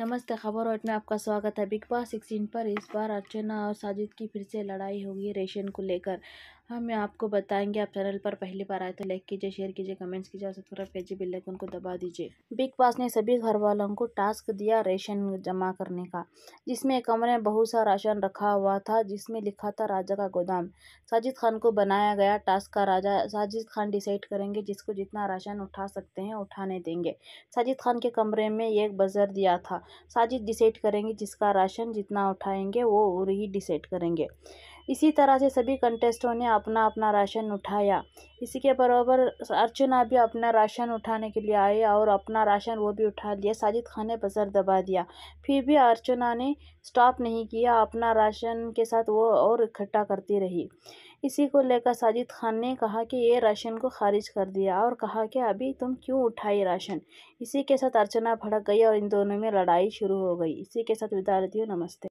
नमस्ते खबर और में आपका स्वागत है बिग बॉस सिक्सटीन पर इस बार अर्चना और साजिद की फिर से लड़ाई होगी रेशन को लेकर हम हाँ, आपको बताएंगे आप चैनल पर पहली बार आए तो लाइक कीजिए शेयर कीजिए कमेंट्स कीजिए और सब्सक्राइब कीजिए बिल आइकन को दबा दीजिए बिग बॉस ने सभी घर वालों को टास्क दिया रेशन जमा करने का जिसमें एक कमरे में बहुत सा राशन रखा हुआ था जिसमें लिखा था राजा का गोदाम साजिद खान को बनाया गया टास्क का राजा साजिद खान डिसाइड करेंगे जिसको जितना राशन उठा सकते हैं उठाने देंगे साजिद खान के कमरे में एक बजर दिया था साजिद डिसाइड करेंगे जिसका राशन जितना उठाएंगे वो ही डिसाइड करेंगे इसी तरह से सभी कंटेस्टों ने अपना अपना राशन उठाया इसी के बराबर अर्चना भी अपना राशन उठाने के लिए आई और अपना राशन वो भी उठा लिया साजिद खान ने बसर दबा दिया फिर भी अर्चना ने स्टॉप नहीं किया अपना राशन के साथ वो और इकट्ठा करती रही इसी को लेकर साजिद खान ने कहा कि ये राशन को खारिज कर दिया और कहा कि अभी तुम क्यों उठाई राशन इसी के साथ अर्चना भड़क गई और इन दोनों में लड़ाई शुरू हो गई इसी के साथ विद्यार्थियों नमस्ते